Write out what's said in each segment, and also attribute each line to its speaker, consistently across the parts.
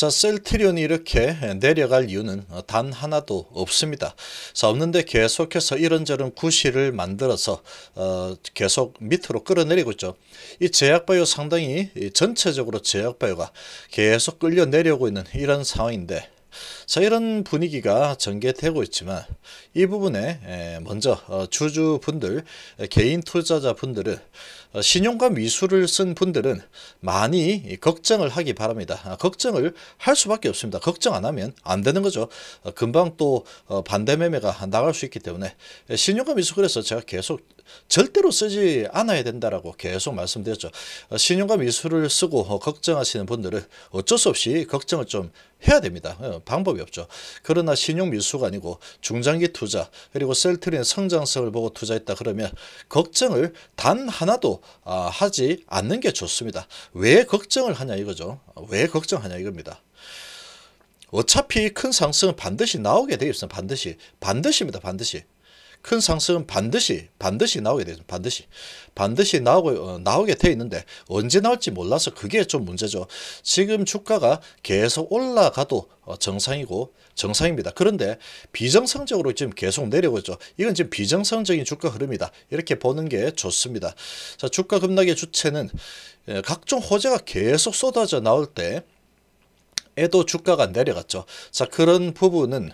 Speaker 1: 자, 셀트리온이 이렇게 내려갈 이유는 단 하나도 없습니다. 자, 없는데 계속해서 이런저런 구실을 만들어서 어, 계속 밑으로 끌어내리고 있죠. 이 제약바이오 상당히 전체적으로 제약바이오가 계속 끌려 내려오고 있는 이런 상황인데 자 이런 분위기가 전개되고 있지만 이 부분에 먼저 어, 주주분들 개인 투자자분들은 어, 신용과 미술을쓴 분들은 많이 걱정을 하기 바랍니다. 아, 걱정을 할 수밖에 없습니다. 걱정 안 하면 안 되는 거죠. 어, 금방 또 반대 매매가 나갈 수 있기 때문에 신용과 미수 그래서 제가 계속 절대로 쓰지 않아야 된다라고 계속 말씀드렸죠. 어, 신용과 미술을 쓰고 어, 걱정하시는 분들은 어쩔 수 없이 걱정을 좀 해야 됩니다. 어, 방법이 없죠. 그러나 신용 미수가 아니고 중장기 투자 그리고 셀트린 리 성장성을 보고 투자했다 그러면 걱정을 단 하나도 아, 하지 않는 게 좋습니다. 왜 걱정을 하냐 이거죠. 왜 걱정하냐 이겁니다. 어차피 큰 상승은 반드시 나오게 되어 있어요 반드시. 반드시입니다. 반드시. 큰 상승은 반드시 반드시 나오게 되죠. 반드시 반드시 나오고 어, 나오게 돼 있는데 언제 나올지 몰라서 그게 좀 문제죠. 지금 주가가 계속 올라가도 어, 정상이고 정상입니다. 그런데 비정상적으로 지금 계속 내려오고 있죠. 이건 지금 비정상적인 주가 흐름이다. 이렇게 보는 게 좋습니다. 자, 주가 급락의 주체는 예, 각종 호재가 계속 쏟아져 나올 때 에도 주가가 내려갔죠. 자, 그런 부분은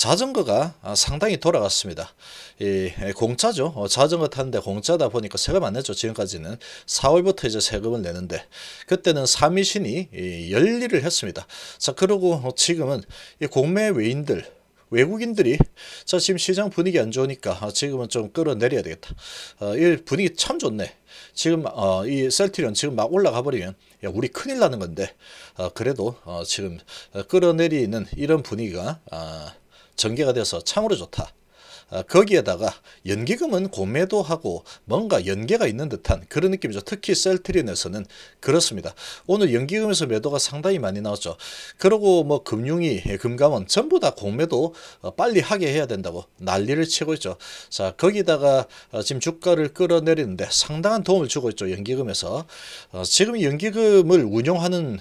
Speaker 1: 자전거가 아, 상당히 돌아갔습니다. 이 예, 공짜죠. 어, 자전거 타는데 공짜다 보니까 세금 안 내죠. 지금까지는 4월부터 이제 세금을 내는데 그때는 삼위신이 열일을 했습니다. 자 그리고 지금은 공매 외인들 외국인들이 자 지금 시장 분위기 안 좋으니까 아, 지금은 좀 끌어내려야 되겠다. 이 아, 분위기 참 좋네. 지금 어, 이 셀트리온 지금 막 올라가 버리면 우리 큰일 나는 건데 그래도 어, 지금 끌어내리는 이런 분위기가 전개가 돼서 참으로 좋다. 어, 거기에다가 연기금은 공매도 하고 뭔가 연계가 있는 듯한 그런 느낌이죠. 특히 셀트린에서는 그렇습니다. 오늘 연기금에서 매도가 상당히 많이 나왔죠. 그리고 뭐 금융위, 예, 금감원 전부 다 공매도 어, 빨리 하게 해야 된다고 난리를 치고 있죠. 자 거기다가 어, 지금 주가를 끌어내리는데 상당한 도움을 주고 있죠. 연기금에서. 지금 연기금을 운영하는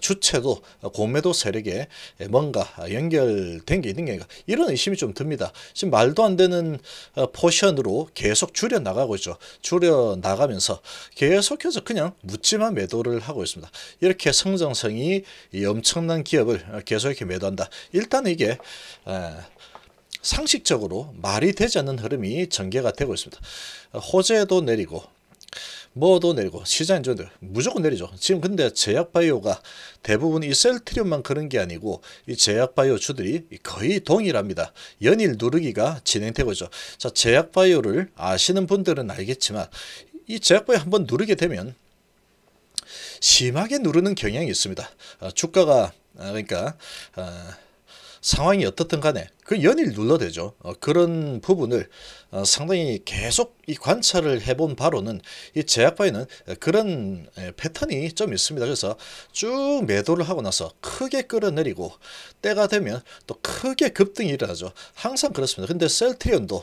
Speaker 1: 주체도 공매도 세력에 뭔가 연결된 게 있는 게 아닌가 이런 의심이 좀 듭니다. 지금 말 말도 안 되는 어, 포션으로 계속 줄여 나가고 있죠. 줄여 나가면서 계속해서 그냥 묻지마 매도를 하고 있습니다. 이렇게 성장성이 엄청난 기업을 계속 이렇게 매도한다. 일단 이게 상식적으로 말이 되지 않는 흐름이 전개가 되고 있습니다. 호재도 내리고 뭐도 내리고 시장 전들 무조건 내리죠. 지금 근데 제약바이오가 대부분 이 셀트리온만 그런 게 아니고 이 제약바이오 주들이 거의 동일합니다. 연일 누르기가 진행되고 있죠. 자 제약바이오를 아시는 분들은 알겠지만 이 제약바이오 한번 누르게 되면 심하게 누르는 경향이 있습니다. 아, 주가가 아, 그러니까 아, 상황이 어떻든 간에 그 연일 눌러대죠. 어, 그런 부분을 어, 상당히 계속 이 관찰을 해본 바로는 이 제약바에는 그런 에, 패턴이 좀 있습니다. 그래서 쭉 매도를 하고 나서 크게 끌어내리고 때가 되면 또 크게 급등이 일어나죠. 항상 그렇습니다. 근데 셀트리온도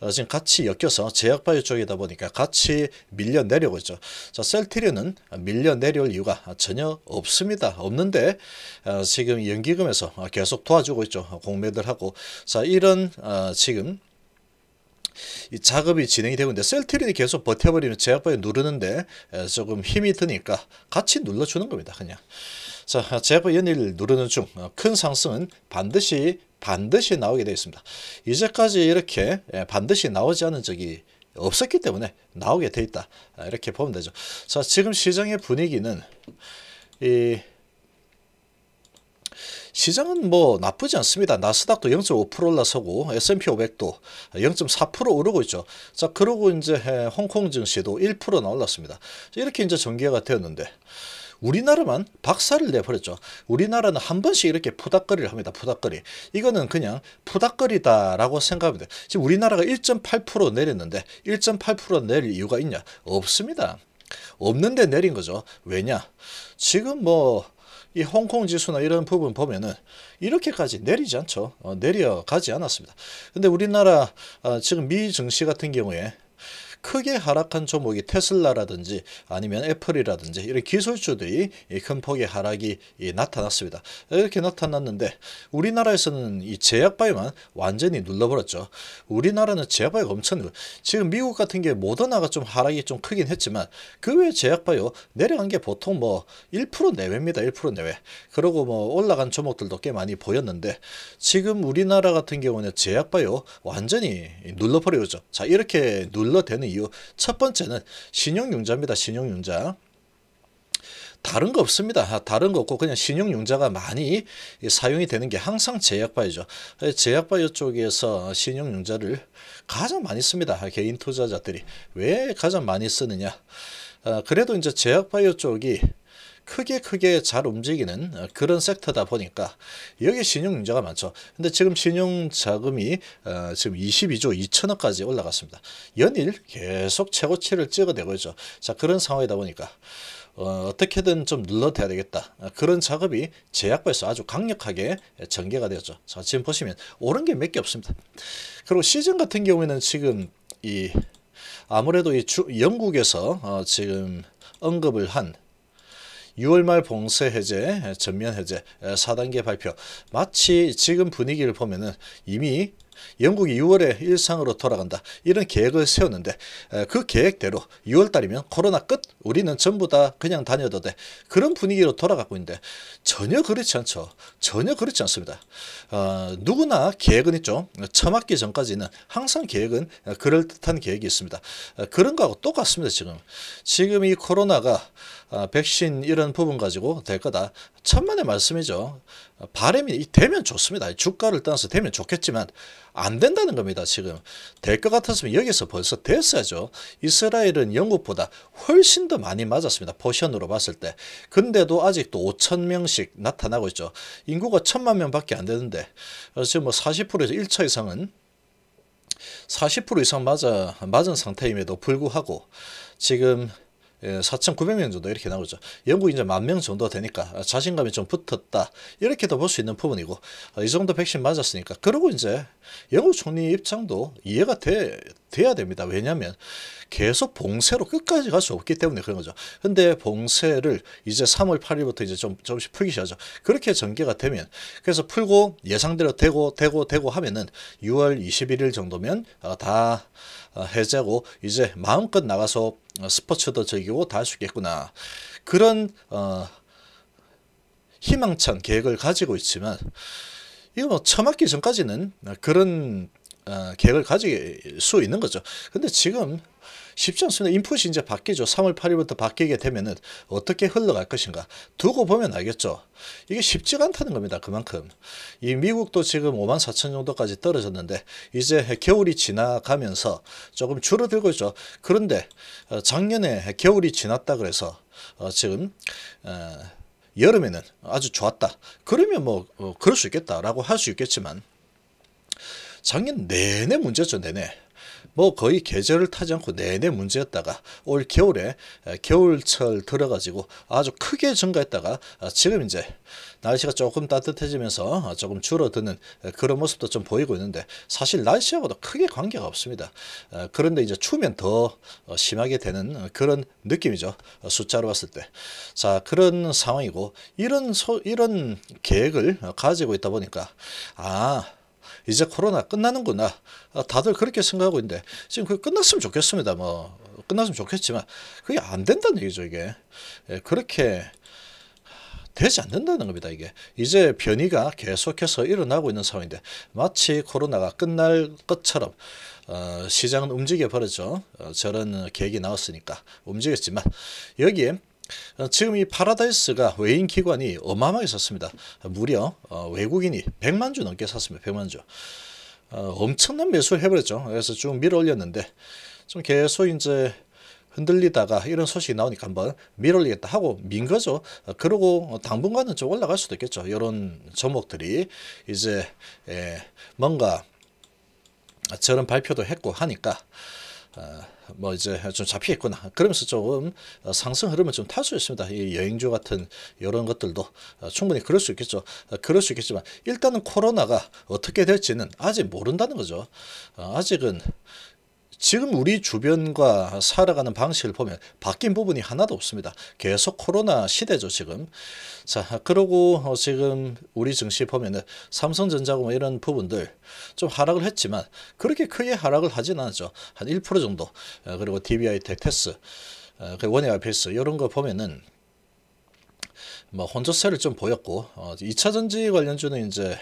Speaker 1: 어, 지금 같이 엮여서 제약바이 쪽이다 보니까 같이 밀려 내려고 있죠. 자, 셀트리온은 밀려 내려올 이유가 전혀 없습니다. 없는데 어, 지금 연기금에서 계속 도와주고 있죠. 공매들 하고 자, 이런 어, 지금 이 작업이 진행이 되고 있는데 셀트리이 계속 버텨버리면 제약바에 누르는데 조금 힘이 드니까 같이 눌러주는 겁니다. 그냥. 자, 제압 연일 누르는 중큰 어, 상승은 반드시 반드시 나오게 되어 있습니다. 이제까지 이렇게 반드시 나오지 않은 적이 없었기 때문에 나오게 되어 있다. 아, 이렇게 보면 되죠. 자, 지금 시장의 분위기는 이 시장은 뭐 나쁘지 않습니다. 나스닥도 0.5% 올라서고 S&P 500도 0.4% 오르고 있죠. 자 그러고 이제 홍콩 증시도 1%나 올랐습니다. 이렇게 이제 전개가 되었는데 우리나라만 박살을 내버렸죠. 우리나라는 한 번씩 이렇게 푸닥거리를 합니다. 푸닥거리. 이거는 그냥 푸닥거리다라고 생각합니다. 지금 우리나라가 1.8% 내렸는데 1.8% 내릴 이유가 있냐? 없습니다. 없는데 내린 거죠. 왜냐? 지금 뭐이 홍콩 지수나 이런 부분 보면은 이렇게까지 내리지 않죠. 어, 내려가지 않았습니다. 근데 우리나라 어, 지금 미 증시 같은 경우에 크게 하락한 종목이 테슬라라든지 아니면 애플이라든지 이런 기술주들이 큰 폭의 하락이 나타났습니다. 이렇게 나타났는데 우리나라에서는 이 제약바이만 완전히 눌러버렸죠. 우리나라는 제약바이가 엄청 지금 미국 같은 게 모더나가 좀 하락이 좀 크긴 했지만 그 외 제약바이오 내려간 게 보통 뭐 1% 내외입니다. 1% 내외. 그리고 뭐 올라간 종목들도 꽤 많이 보였는데 지금 우리나라 같은 경우는 제약바이오 완전히 눌러버려죠. 자 이렇게 눌러대는 이유 첫 번째는 신용융자입니다. 신용융자. 다른 거 없습니다. 아, 다른 거 없고 그냥 신용융자가 많이 사용이 되는 게 항상 제약바이죠. 제약바이오 쪽에서 신용융자를 가장 많이 씁니다. 개인 투자자들이. 왜 가장 많이 쓰느냐. 아, 그래도 이제 제약바이오 쪽이 크게 크게 잘 움직이는 어, 그런 섹터다 보니까 여기 신용 융자가 많죠. 근데 지금 신용 자금이 어, 지금 22조 2천억까지 올라갔습니다. 연일 계속 최고치를 찍어내고 있죠. 자 그런 상황이다 보니까 어, 떻게든좀 눌러대야 되겠다. 어, 그런 작업이 제약부에서 아주 강력하게 전개가 되었죠. 자, 지금 보시면 오른 게 몇 개 없습니다. 그리고 시즌 같은 경우에는 지금 이 아무래도 이 주, 영국에서 어, 지금 언급을 한 6월 말 봉쇄 해제, 전면 해제 4단계 발표. 마치 지금 분위기를 보면은 이미 영국이 6월에 일상으로 돌아간다 이런 계획을 세웠는데 그 계획대로 6월달이면 코로나 끝 우리는 전부 다 그냥 다녀도 돼 그런 분위기로 돌아가고 있는데 전혀 그렇지 않죠 전혀 그렇지 않습니다 어, 누구나 계획은 있죠 처맞기 전까지는 항상 계획은 그럴듯한 계획이 있습니다 그런 거하고 똑같습니다 지금 지금 이 코로나가 어, 백신 이런 부분 가지고 될 거다 천만의 말씀이죠 바람이 되면 좋습니다. 주가를 떠나서 되면 좋겠지만 안 된다는 겁니다. 지금 될 것 같았으면 여기서 벌써 됐어야죠. 이스라엘은 영국보다 훨씬 더 많이 맞았습니다. 포션으로 봤을 때. 근데도 아직도 5천 명씩 나타나고 있죠. 인구가 천만 명밖에 안 되는데 지금 뭐 40%에서 1차 이상은 40% 이상 맞아, 맞은 상태임에도 불구하고 지금 4,900명 예, 정도 이렇게 나오죠. 영국 이제 만 명 정도 되니까 자신감이 좀 붙었다. 이렇게도 볼 수 있는 부분이고 어, 이 정도 백신 맞았으니까 그러고 이제 영국 총리 입장도 이해가 돼, 돼야 됩니다. 왜냐하면 계속 봉쇄로 끝까지 갈 수 없기 때문에 그런 거죠. 근데 봉쇄를 이제 3월 8일부터 이제 좀 조금씩 풀기 시작하죠. 그렇게 전개가 되면 그래서 풀고 예상대로 되고 되고 되고 하면은 6월 21일 정도면 어, 다 어, 해제고 이제 마음껏 나가서 어, 스포츠도 즐기고 다 할 수 있겠구나. 그런 어, 희망찬 계획을 가지고 있지만 이거 뭐 처맞기 전까지는 그런 어, 계획을 가질 수 있는 거죠. 근데 지금 쉽지 않습니다. 인풋이 이제 바뀌죠. 3월 8일부터 바뀌게 되면 어떻게 흘러갈 것인가. 두고 보면 알겠죠. 이게 쉽지가 않다는 겁니다. 그만큼. 이 미국도 지금 5만 4천 정도까지 떨어졌는데 이제 겨울이 지나가면서 조금 줄어들고 있죠. 그런데 어, 작년에 겨울이 지났다 그래서 어, 지금 어, 여름에는 아주 좋았다. 그러면 뭐 그럴 수 있겠다라고 할 수 있겠지만 작년 내내 문제였죠, 내내. 뭐 거의 계절을 타지 않고 내내 문제였다가 올 겨울에 겨울철 들어가지고 아주 크게 증가했다가 아, 지금 이제 날씨가 조금 따뜻해지면서 아, 조금 줄어드는 그런 모습도 좀 보이고 있는데 사실 날씨하고도 크게 관계가 없습니다. 그런데 이제 추면 더 어, 심하게 되는 어, 그런 느낌이죠. 어, 숫자로 봤을 때. 자, 그런 상황이고 이런 소, 이런 계획을 가지고 있다 보니까 아 이제 코로나 끝나는구나. 아, 다들 그렇게 생각하고 있는데 지금 그 끝났으면 좋겠습니다. 뭐 끝났으면 좋겠지만 그게 안 된다는 얘기죠 이게 예, 그렇게 되지 않는다는 겁니다 이게 이제 변이가 계속해서 일어나고 있는 상황인데 마치 코로나가 끝날 것처럼 어, 시장은 움직여 버렸죠 어, 저런 계획이 나왔으니까 움직였지만 여기에 지금 어, 이 파라다이스가 외인 기관이 어마어마하게 샀습니다. 무려 어, 외국인이 100만 주 넘게 샀습니다. 100만 주. 어, 엄청난 매수를 해버렸죠. 그래서 쭉 밀어 올렸는데 좀 계속 이제 흔들리다가 이런 소식이 나오니까 한번 밀어올리겠다 하고 민 거죠. 그러고 당분간은 좀 올라갈 수도 있겠죠. 이런 종목들이 이제 예, 뭔가 저런 발표도 했고 하니까 아, 뭐 이제 좀 잡히겠구나. 그러면서 조금 어, 상승 흐름을 좀 탈 수 있습니다. 이 여행주 같은 이런 것들도 어, 충분히 그럴 수 있겠죠. 어, 그럴 수 있겠지만 일단은 코로나가 어떻게 될지는 아직 모른다는 거죠. 아직은 지금 우리 주변과 살아가는 방식을 보면 바뀐 부분이 하나도 없습니다. 계속 코로나 시대죠 지금. 자 그러고 지금 우리 증시 보면은 삼성전자고 뭐 이런 부분들 좀 하락을 했지만 그렇게 크게 하락을 하진 않았죠. 한 1% 정도 어, 그리고 DBI 텍테스 어, 그 원예 IPS 이런 거 보면은 뭐 혼조세를 좀 보였고 어, 2차전지 관련주는 이제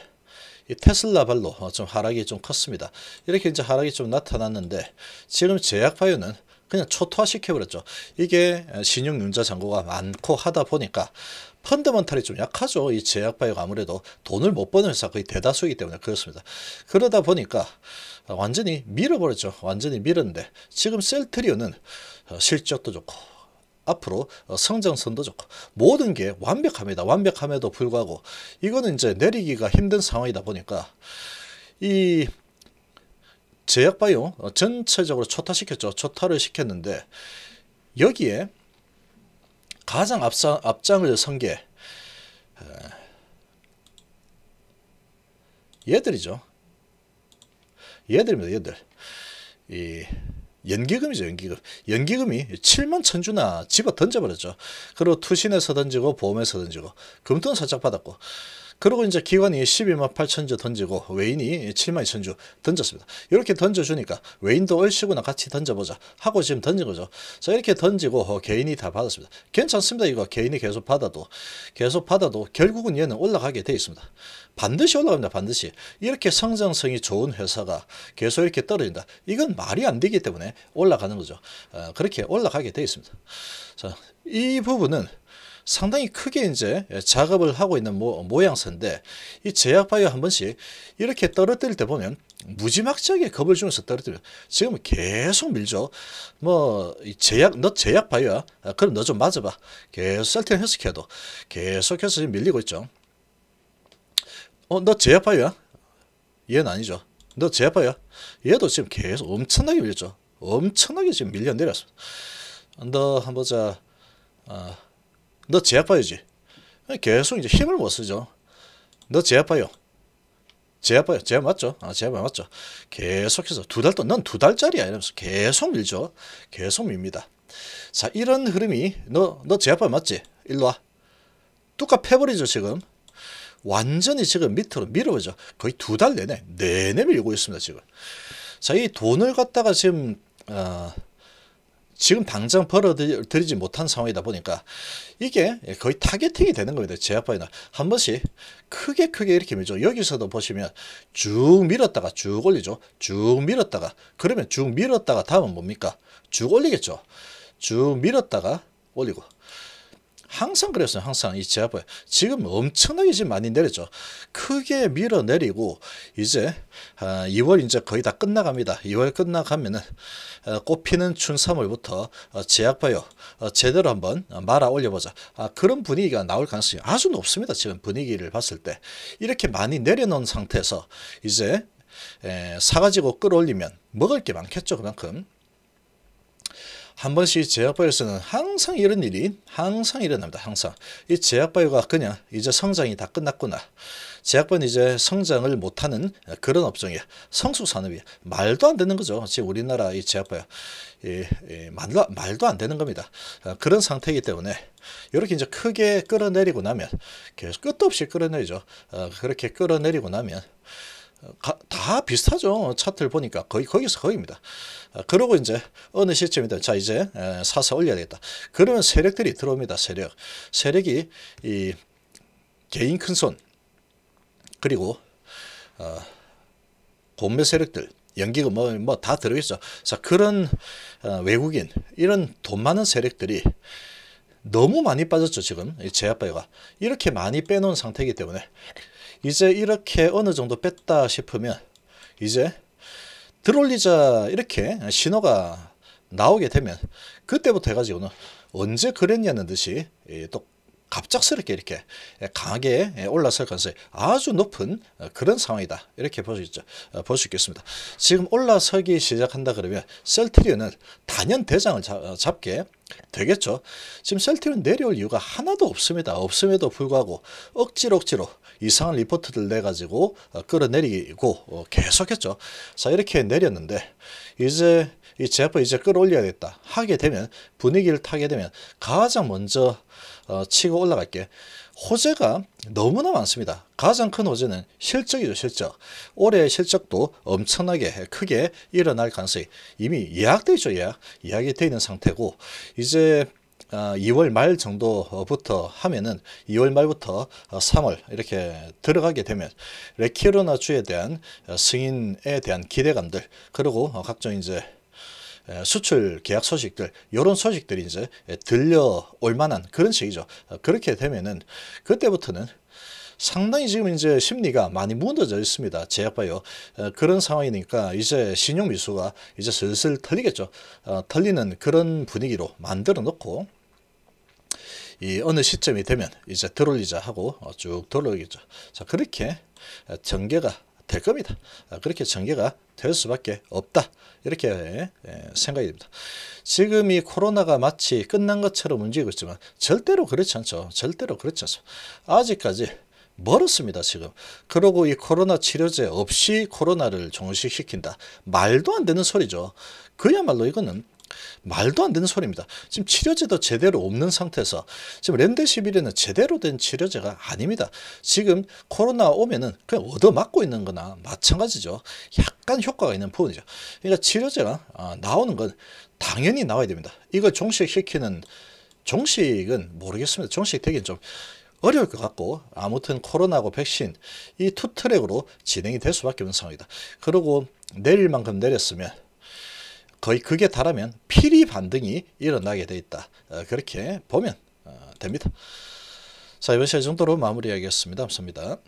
Speaker 1: 테슬라 발로 어, 좀 하락이 좀 컸습니다. 이렇게 이제 하락이 좀 나타났는데 지금 제약바이오는 그냥 초토화시켜버렸죠. 이게 신용융자 잔고가 많고 하다 보니까 펀더멘탈이 좀 약하죠. 이 제약바이오가 아무래도 돈을 못 버는 회사 거의 대다수이기 때문에 그렇습니다. 그러다 보니까 어, 완전히 밀어버렸죠. 완전히 밀었는데 지금 셀트리온은 어, 실적도 좋고 앞으로 어, 성장선도 좋고 모든 게 완벽합니다. 완벽함에도 불구하고 이거는 이제 내리기가 힘든 상황이다 보니까 이 제약바이오 어, 전체적으로 초타시켰죠. 초타를 시켰는데 여기에 가장 앞장 앞장을 선게 어, 얘들이죠. 얘들입니다. 얘들. 이 연기금이죠 연기금 연기금이 7만 천주나 집어 던져버렸죠 그리고 투신에서 던지고 보험에서 던지고 금돈 살짝 받았고 그리고 이제 기관이 12만 8천주 던지고 외인이 7만 2천주 던졌습니다. 이렇게 던져주니까 외인도 얼씨구나 같이 던져보자 하고 지금 던진 거죠. 자 이렇게 던지고 개인이 다 받았습니다. 괜찮습니다. 이거 개인이 계속 받아도 계속 받아도 결국은 얘는 올라가게 돼 있습니다. 반드시 올라갑니다. 반드시. 이렇게 성장성이 좋은 회사가 계속 이렇게 떨어진다. 이건 말이 안 되기 때문에 올라가는 거죠. 어, 그렇게 올라가게 돼 있습니다. 자, 이 부분은 상당히 크게 이제 작업을 하고 있는 모, 모양새인데 이 제약바이오 한 번씩 이렇게 떨어뜨릴 때 보면 무지막지하게 겁을 주면서 떨어뜨려 지금 계속 밀죠 뭐 제약 너 제약바이오야 아, 그럼 너 좀 맞아봐 계속 셀팅 해석해도 계속해서 밀리고 있죠 어 너 제약바이오야 얘는 아니죠 너 제약바이오야 얘도 지금 계속 엄청나게 밀렸죠 엄청나게 지금 밀려 내렸습너 한번 보자 어. 너 제압봐야지. 계속 이제 힘을 못 쓰죠. 너 제압봐요. 제압봐요. 제압 맞죠? 아, 제압 맞죠? 계속해서 두 달 동안, 넌두 달짜리야. 이러면서 계속 밀죠. 계속 밉니다. 자, 이런 흐름이 너, 너 제압봐 맞지? 일로 와. 뚜까 패버리죠, 지금. 완전히 지금 밑으로 밀어오죠. 거의 두 달 내내, 내내 밀고 있습니다, 지금. 자, 이 돈을 갖다가 지금, 어, 지금 당장 벌어들이지 못한 상황이다 보니까 이게 거의 타겟팅이 되는 겁니다. 제약바이나 한 번씩 크게 크게 이렇게 밀죠. 여기서도 보시면 쭉 밀었다가 쭉 올리죠. 쭉 밀었다가 그러면 쭉 밀었다가 다음은 뭡니까? 쭉 올리겠죠. 쭉 밀었다가 올리고 항상 그랬어요. 항상 이 지하부에. 지금 엄청나게 지금 많이 내렸죠. 크게 밀어내리고 이제 2월 아, 이제 거의 다 끝나갑니다. 2월 끝나가면은 꽃피는 아, 춘삼월부터 지하파요 어, 어, 제대로 한번 말아 올려보자. 아, 그런 분위기가 나올 가능성이 아주 높습니다. 지금 분위기를 봤을 때. 이렇게 많이 내려놓은 상태에서 이제 사가지고 끌어올리면 먹을 게 많겠죠 그만큼 한 번씩 제약바이오에서는 항상 이런 일이 항상 일어납니다. 항상. 이 제약바이오가 그냥 이제 성장이 다 끝났구나. 제약바이오는 이제 성장을 못하는 그런 업종이야. 성숙산업이야. 말도 안 되는 거죠. 지금 우리나라 이 제약바이오. 이, 이 말도, 말도 안 되는 겁니다. 어, 그런 상태이기 때문에 이렇게 이제 크게 끌어내리고 나면 계속 끝도 없이 끌어내리죠. 어, 그렇게 끌어내리고 나면 다 비슷하죠. 차트를 보니까 거의 거기서 거기입니다. 아, 그러고 이제 어느 시점이든 자 이제 사서 올려야 겠다 그러면 세력들이 들어옵니다. 세력. 세력이 이 개인 큰손 그리고 어, 공매 세력들 연기금 뭐뭐 다 들어있죠. 자 그런 어, 외국인 이런 돈 많은 세력들이 너무 많이 빠졌죠 지금 제아빠가 이렇게 많이 빼놓은 상태이기 때문에 이제 이렇게 어느 정도 뺐다 싶으면 이제 들어올리자 이렇게 신호가 나오게 되면 그때부터 해가지고는 언제 그랬냐는 듯이 예, 또 갑작스럽게 이렇게 예, 강하게 예, 올라설 가능성이 아주 높은 어, 그런 상황이다. 이렇게 볼 수 있죠. 어, 볼수 있겠습니다. 지금 올라서기 시작한다 그러면 셀트리온은 단연 대장을 어, 잡게 되겠죠. 지금 셀트리온 내려올 이유가 하나도 없습니다. 없음에도 불구하고 억지로 억지로 이상한 리포트를 내가지고 끌어내리고 계속했죠. 자 이렇게 내렸는데 이제 이 제압을 이제 끌어올려야겠다 하게 되면 분위기를 타게 되면 가장 먼저 어, 치고 올라갈게. 호재가 너무나 많습니다. 가장 큰 호재는 실적이죠, 실적. 올해 실적도 엄청나게 크게 일어날 가능성이 이미 예약돼 있죠, 예약. 예약이 돼 있는 상태고 이제 2월 아, 말 정도부터 하면은 2월 말부터 3월 어, 이렇게 들어가게 되면 레키로나주에 대한 어, 승인에 대한 기대감들 그리고 어, 각종 이제 수출 계약 소식들 이런 소식들이 이제 들려올 만한 그런 시기죠. 어, 그렇게 되면은 그때부터는 상당히 지금 이제 심리가 많이 무너져 있습니다. 제약바이 어, 그런 상황이니까 이제 신용 미수가 이제 슬슬 털리겠죠. 어, 털리는 그런 분위기로 만들어 놓고 이 어느 시점이 되면 이제 들어올리자 하고 쭉 들어오겠죠. 자 그렇게 전개가 될 겁니다. 아, 그렇게 전개가 될 수밖에 없다. 이렇게 예, 생각이 됩니다. 지금 이 코로나가 마치 끝난 것처럼 움직이고 있지만 절대로 그렇지 않죠. 절대로 그렇지 않죠. 아직까지 멀었습니다 지금 그러고 이 코로나 치료제 없이 코로나를 종식시킨다 말도 안 되는 소리죠 그야말로 이거는 말도 안 되는 소리입니다. 지금 치료제도 제대로 없는 상태에서 지금 랜드시빌에는 제대로 된 치료제가 아닙니다. 지금 코로나 오면은 그냥 얻어맞고 있는 거나 마찬가지죠. 약간 효과가 있는 부분이죠. 그러니까 치료제가 아, 나오는 건 당연히 나와야 됩니다. 이걸 종식시키는 종식은 모르겠습니다. 종식되긴 좀 어려울 것 같고 아무튼 코로나하고 백신 이 투 트랙으로 진행이 될 수밖에 없는 상황이다. 그리고 내일만큼 내렸으면 거의 그게 다하면 피리 반등이 일어나게 돼 있다. 어, 그렇게 보면 어, 됩니다. 자 이번 시간 정도로 마무리하겠습니다. 감사합니다.